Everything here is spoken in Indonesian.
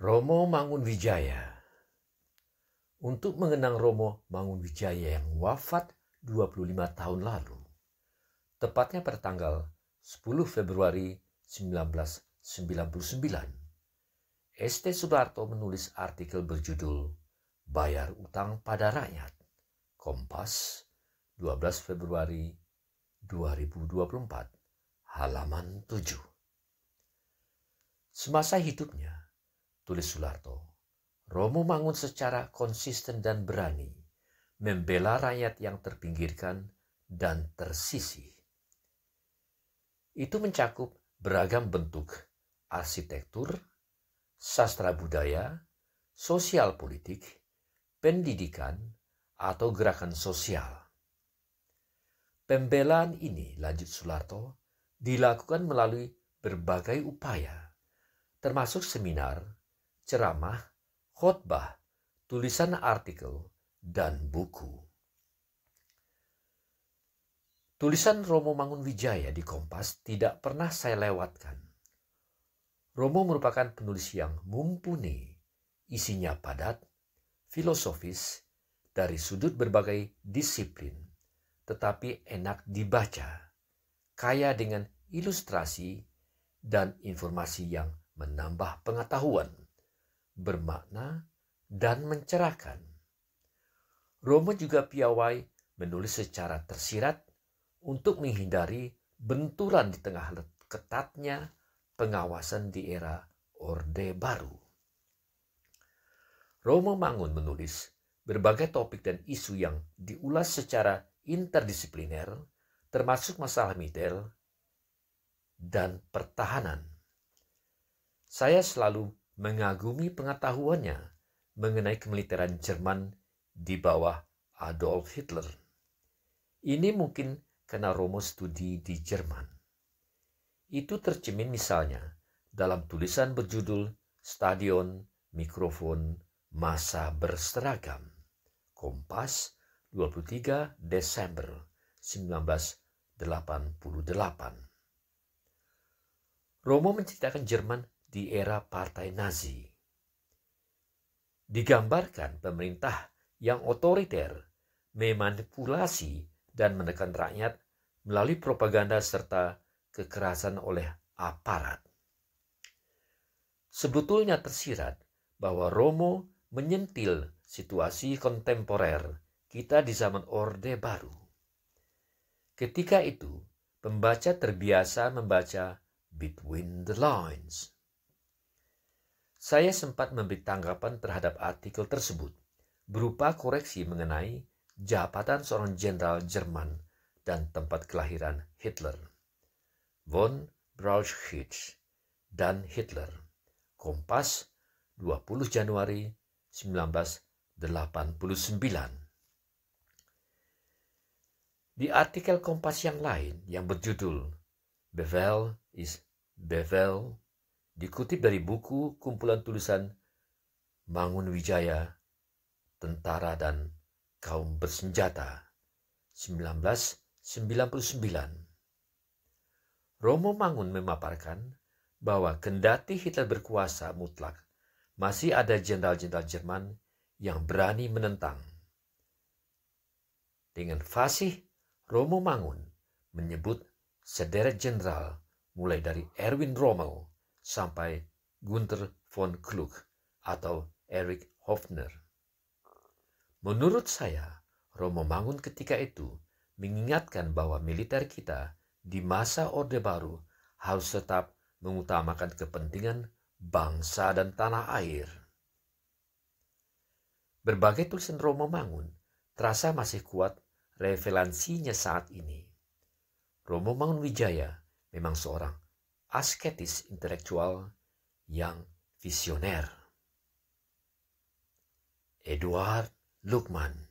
Romo mangun wijaya Untuk mengenang Romo mangun wijaya yang wafat 25 tahun lalu, tepatnya pada tanggal 10 Februari 1999, ST Subarto menulis artikel berjudul Bayar Utang pada Rakyat, Kompas, 12 Februari 2024, halaman 7. Semasa hidupnya, tulis Sularto. Romo Mangun secara konsisten dan berani membela rakyat yang terpinggirkan dan tersisih. Itu mencakup beragam bentuk arsitektur, sastra budaya, sosial politik, pendidikan, atau gerakan sosial. Pembelaan ini, lanjut Sularto, dilakukan melalui berbagai upaya, termasuk seminar, ceramah, khotbah, tulisan artikel, dan buku. Tulisan Romo Mangun Wijaya di Kompas tidak pernah saya lewatkan. Romo merupakan penulis yang mumpuni, isinya padat, filosofis, dari sudut berbagai disiplin, tetapi enak dibaca, kaya dengan ilustrasi dan informasi yang menambah pengetahuan bermakna, dan mencerahkan. Roma juga piawai menulis secara tersirat untuk menghindari benturan di tengah ketatnya pengawasan di era Orde Baru. Romo Mangun menulis berbagai topik dan isu yang diulas secara interdisipliner, termasuk masalah mitel dan pertahanan. Saya selalu mengagumi pengetahuannya mengenai kemiliteran Jerman di bawah Adolf Hitler. Ini mungkin karena Romo studi di Jerman. Itu tercemin misalnya dalam tulisan berjudul Stadion, Mikrofon, Masa Berseragam. Kompas 23 Desember 1988. Romo menceritakan Jerman di era partai Nazi. Digambarkan pemerintah yang otoriter memanipulasi dan menekan rakyat melalui propaganda serta kekerasan oleh aparat. Sebetulnya tersirat bahwa Romo menyentil situasi kontemporer kita di zaman Orde Baru. Ketika itu, pembaca terbiasa membaca between the lines saya sempat memberi tanggapan terhadap artikel tersebut berupa koreksi mengenai jabatan seorang jenderal Jerman dan tempat kelahiran Hitler. Von Brauchitsch dan Hitler. Kompas 20 Januari 1989. Di artikel Kompas yang lain yang berjudul Bevel is Bevel dikutip dari buku kumpulan tulisan Mangun Wijaya, Tentara dan Kaum Bersenjata, 1999. Romo Mangun memaparkan bahwa kendati Hitler berkuasa mutlak, masih ada jenderal-jenderal Jerman yang berani menentang. Dengan fasih, Romo Mangun menyebut sederet jenderal mulai dari Erwin Rommel, sampai Gunther von Kluck atau Eric Hofner. Menurut saya, Romo Mangun ketika itu mengingatkan bahwa militer kita di masa Orde Baru harus tetap mengutamakan kepentingan bangsa dan tanah air. Berbagai tulisan Romo Mangun terasa masih kuat relevansinya saat ini. Romo Mangun Wijaya memang seorang asketis intelektual yang visioner. Eduard Lukman